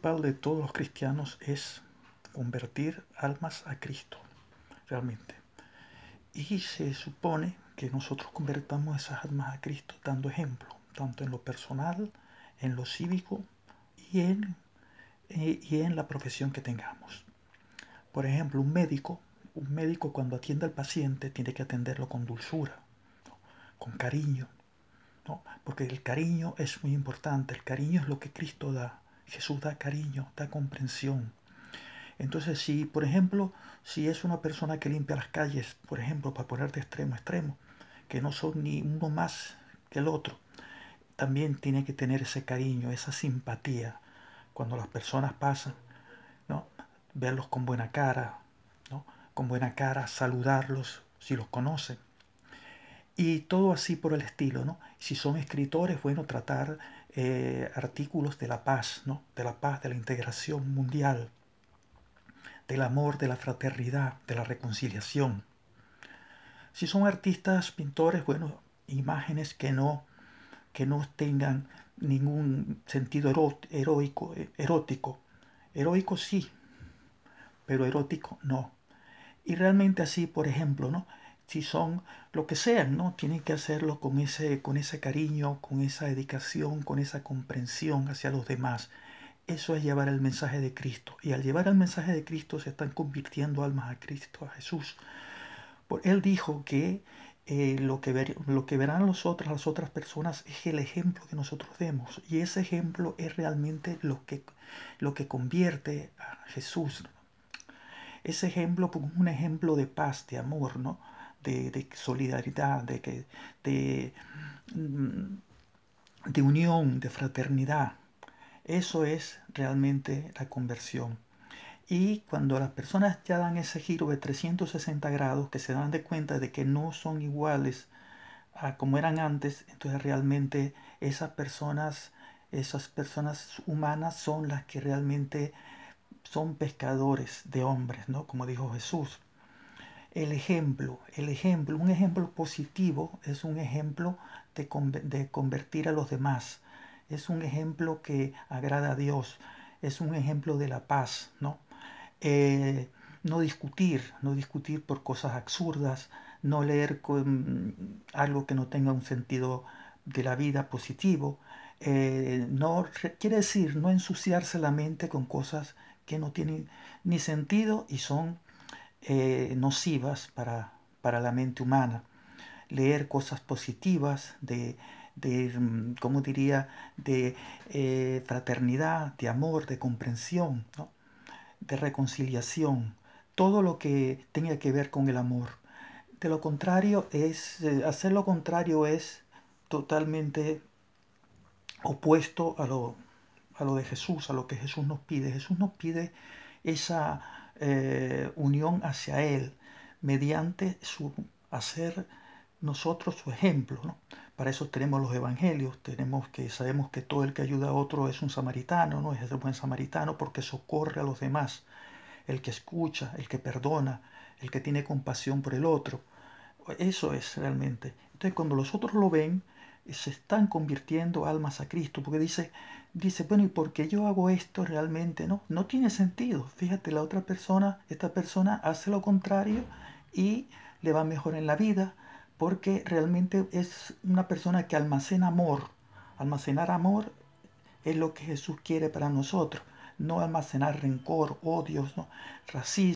de todos los cristianos es convertir almas a Cristo, realmente. Y se supone que nosotros convertamos esas almas a Cristo dando ejemplo, tanto en lo personal, en lo cívico y en, eh, y en la profesión que tengamos. Por ejemplo, un médico, un médico cuando atienda al paciente tiene que atenderlo con dulzura, con cariño, porque el cariño es muy importante, el cariño es lo que Cristo da, Jesús da cariño, da comprensión. Entonces, si, por ejemplo, si es una persona que limpia las calles, por ejemplo, para poner de extremo a extremo, que no son ni uno más que el otro, también tiene que tener ese cariño, esa simpatía. Cuando las personas pasan, ¿no? verlos con buena cara, ¿no? con buena cara, saludarlos si los conocen. Y todo así por el estilo, ¿no? Si son escritores, bueno, tratar eh, artículos de la paz, ¿no? de la paz, de la integración mundial, del amor, de la fraternidad, de la reconciliación. Si son artistas, pintores, bueno, imágenes que no, que no tengan ningún sentido heroico eh, erótico. Heroico sí, pero erótico no. Y realmente así, por ejemplo, ¿no? si son lo que sean, ¿no? Tienen que hacerlo con ese, con ese cariño, con esa dedicación, con esa comprensión hacia los demás. Eso es llevar el mensaje de Cristo. Y al llevar el mensaje de Cristo se están convirtiendo almas a Cristo, a Jesús. Por, él dijo que, eh, lo, que lo que verán los las otras personas es el ejemplo que nosotros demos. Y ese ejemplo es realmente lo que, lo que convierte a Jesús. Ese ejemplo, es un ejemplo de paz, de amor, ¿no? de, solidaridad, de, que, de, mm, de unión, de fraternidad. Eso es realmente la conversión. Y cuando las personas ya dan ese giro de 360 grados, que se dan de cuenta de que no son iguales a como eran antes, entonces realmente esas personas, esas personas humanas son las que realmente son pescadores de hombres, ¿no? Como dijo Jesús. El ejemplo, el ejemplo, un ejemplo positivo es un ejemplo de, convertir a los demás, es un ejemplo que agrada a Dios, es un ejemplo de la paz, ¿no? Eh, no discutir, no discutir por cosas absurdas, no leer algo que no tenga un sentido de la vida positivo, eh, no quiere decir no ensuciarse la mente con cosas que no tienen ni sentido y son eh, nocivas para, para la mente humana. Leer cosas positivas de, mm, como diría, de eh, fraternidad, de amor, de comprensión, de reconciliación, todo lo que tenga que ver con el amor. De lo contrario es, eh, hacer lo contrario es totalmente opuesto a a lo de Jesús, a lo que Jesús nos pide. Jesús nos pide esa eh, unión hacia Él, mediante su hacer nosotros su ejemplo. Para eso tenemos los evangelios, tenemos que sabemos que todo el que ayuda a otro es un samaritano, no es el buen samaritano porque socorre a los demás, el que escucha, el que perdona, el que tiene compasión por el otro. Eso es realmente. Entonces cuando los otros lo ven, se están convirtiendo almas a Cristo, porque dice, dice, bueno, ¿y por qué yo hago esto realmente? No, no tiene sentido. Fíjate, la otra persona, esta persona hace lo contrario y le va mejor en la vida, porque realmente es una persona que almacena amor. Almacenar amor es lo que Jesús quiere para nosotros, no almacenar rencor, odios, ¿no? racismo.